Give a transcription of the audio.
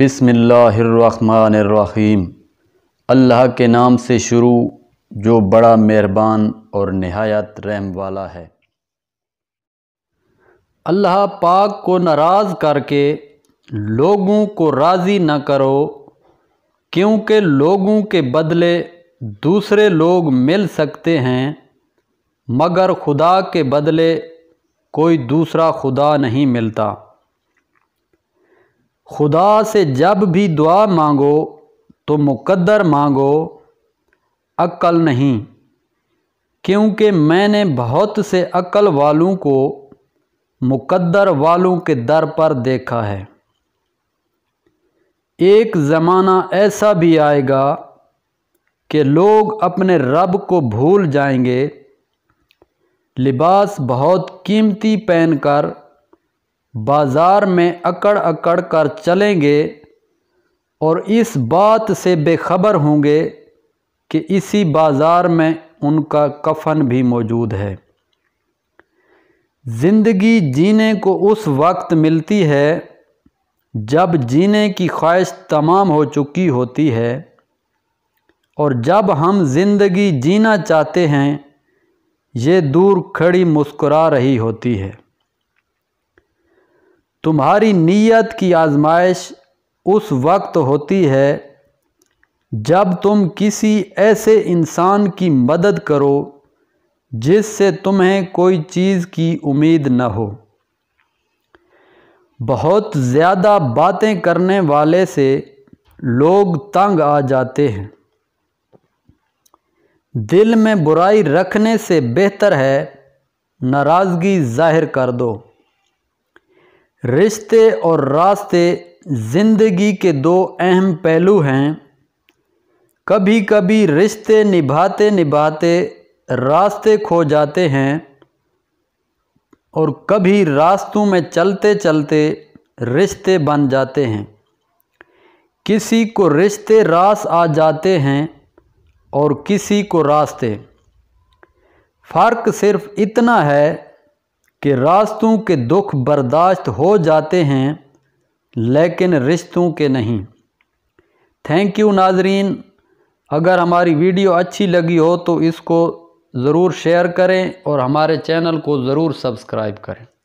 बिसमीम अल्लाह के नाम से शुरू जो बड़ा मेहरबान और नहायत रहम वाला है अल्लाह पाक को नाराज़ करके लोगों को राज़ी न करो क्योंकि लोगों के बदले दूसरे लोग मिल सकते हैं मगर खुदा के बदले कोई दूसरा खुदा नहीं मिलता खुदा से जब भी दुआ मांगो तो मुकद्दर मांगो अक्ल नहीं क्योंकि मैंने बहुत से अक्ल वालों को मुकद्दर वालों के दर पर देखा है एक ज़माना ऐसा भी आएगा कि लोग अपने रब को भूल जाएंगे लिबास बहुत कीमती पहनकर बाज़ार में अकड़ अकड़ कर चलेंगे और इस बात से बेखबर होंगे कि इसी बाज़ार में उनका कफन भी मौजूद है ज़िंदगी जीने को उस वक्त मिलती है जब जीने की ख्वाहिश तमाम हो चुकी होती है और जब हम ज़िंदगी जीना चाहते हैं ये दूर खड़ी मुस्कुरा रही होती है तुम्हारी नीयत की आजमाइश उस वक्त होती है जब तुम किसी ऐसे इंसान की मदद करो जिससे तुम्हें कोई चीज़ की उम्मीद न हो बहुत ज़्यादा बातें करने वाले से लोग तंग आ जाते हैं दिल में बुराई रखने से बेहतर है नाराज़गी ज़ाहिर कर दो रिश्ते और रास्ते ज़िंदगी के दो अहम पहलू हैं कभी कभी रिश्ते निभाते निभाते रास्ते खो जाते हैं और कभी रास्तों में चलते चलते रिश्ते बन जाते हैं किसी को रिश्ते रास आ जाते हैं और किसी को रास्ते फ़र्क सिर्फ इतना है कि रास्तों के दुख बर्दाश्त हो जाते हैं लेकिन रिश्तों के नहीं थैंक यू नाजरीन अगर हमारी वीडियो अच्छी लगी हो तो इसको ज़रूर शेयर करें और हमारे चैनल को ज़रूर सब्सक्राइब करें